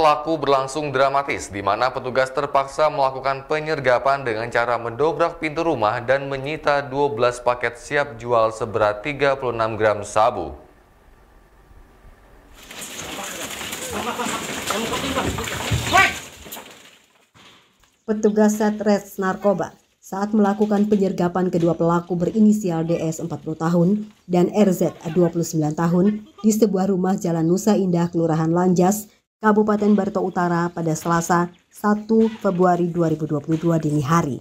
pelaku berlangsung dramatis di mana petugas terpaksa melakukan penyergapan dengan cara mendobrak pintu rumah dan menyita 12 paket siap jual seberat 36 gram sabu. Petugas Satres Narkoba saat melakukan penyergapan kedua pelaku berinisial DS 40 tahun dan RZ 29 tahun di sebuah rumah Jalan Nusa Indah, Kelurahan Lanjas, Kabupaten Barito Utara pada Selasa 1 Februari 2022 dini hari.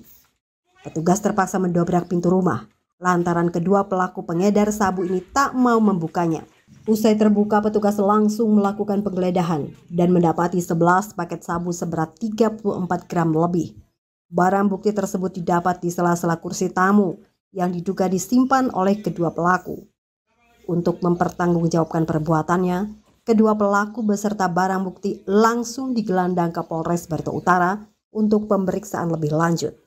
Petugas terpaksa mendobrak pintu rumah lantaran kedua pelaku pengedar sabu ini tak mau membukanya. Usai terbuka, petugas langsung melakukan penggeledahan dan mendapati 11 paket sabu seberat 34 gram lebih. Barang bukti tersebut didapat di sela-sela kursi tamu yang diduga disimpan oleh kedua pelaku. Untuk mempertanggungjawabkan perbuatannya, Kedua pelaku beserta barang bukti langsung digelandang ke Polres Barito Utara untuk pemeriksaan lebih lanjut.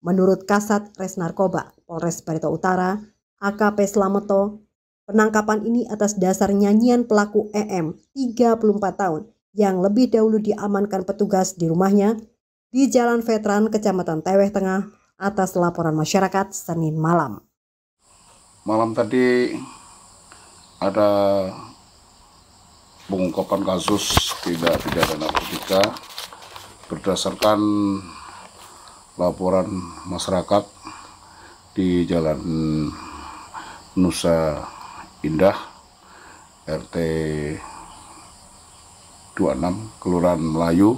Menurut Kasat Res Narkoba Polres Barito Utara, AKP Slameto, penangkapan ini atas dasar nyanyian pelaku e EM 34 tahun yang lebih dahulu diamankan petugas di rumahnya di Jalan Veteran Kecamatan Teweh Tengah atas laporan masyarakat Senin malam. Malam tadi ada pengungkapan kasus tidak pidana narkotika berdasarkan laporan masyarakat di Jalan Nusa Indah RT 26 Kelurahan Melayu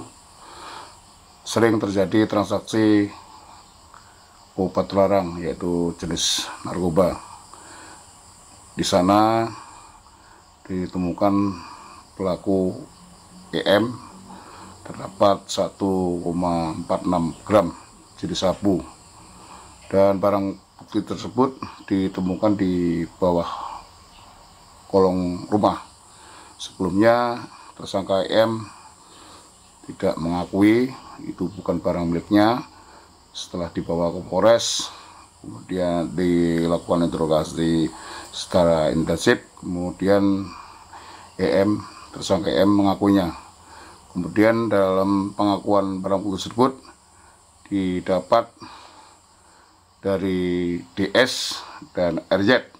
sering terjadi transaksi obat larang yaitu jenis narkoba di sana ditemukan pelaku EM terdapat 1,46 gram jenis sabu dan barang bukti tersebut ditemukan di bawah kolong rumah sebelumnya tersangka EM tidak mengakui itu bukan barang miliknya setelah dibawa ke Polres kemudian dilakukan interogasi secara intensif kemudian EM Tersangka M mengakuinya. Kemudian dalam pengakuan barang bukti tersebut didapat dari DS dan RZ.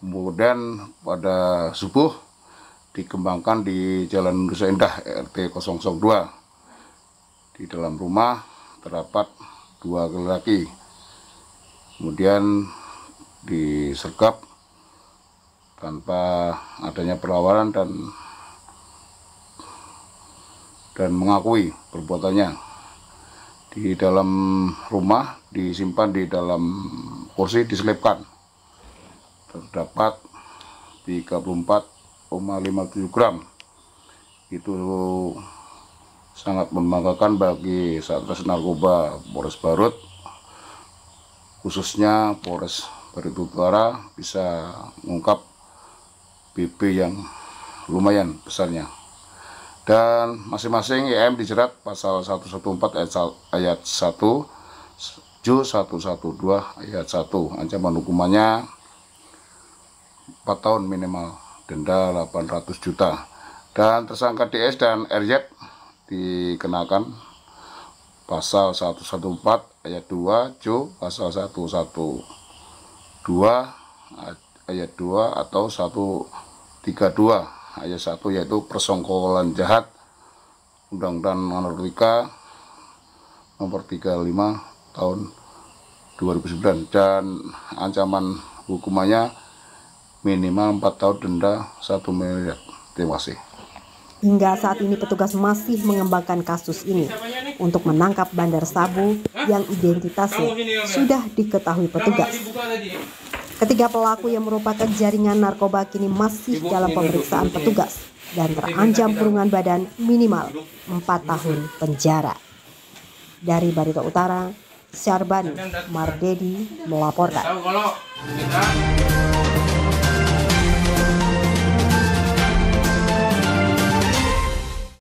Kemudian pada subuh dikembangkan di Jalan Nusa Indah RT 002. Di dalam rumah terdapat dua lelaki. Kemudian disergap tanpa adanya perlawanan dan dan mengakui perbuatannya di dalam rumah disimpan di dalam kursi diselipkan terdapat 34,57 gram itu sangat membanggakan bagi Satres Narkoba Polres Barut khususnya Polres Barut Utara bisa mengungkap BP yang lumayan besarnya dan masing-masing IM dijerat pasal 114 ayat 1 Ju 112 ayat 1 ancaman hukumannya 4 tahun minimal denda 800 juta dan tersangka DS dan RZ dikenakan pasal 114 ayat 2 Ju pasal 112 ayat 2 atau 132 ayat 1 yaitu persongkolan jahat Undang-Undang Nomor 3 nomor 35 tahun 2009 dan ancaman hukumannya minimal 4 tahun denda 1 miliar. Terima kasih. Hingga saat ini petugas masih mengembangkan kasus ini untuk menangkap bandar sabu yang identitasnya sudah diketahui petugas. Ketiga pelaku yang merupakan jaringan narkoba kini masih dalam pemeriksaan petugas dan terancam kurungan badan minimal 4 tahun penjara. Dari Barito Utara, Syarbani Mardedi melaporkan.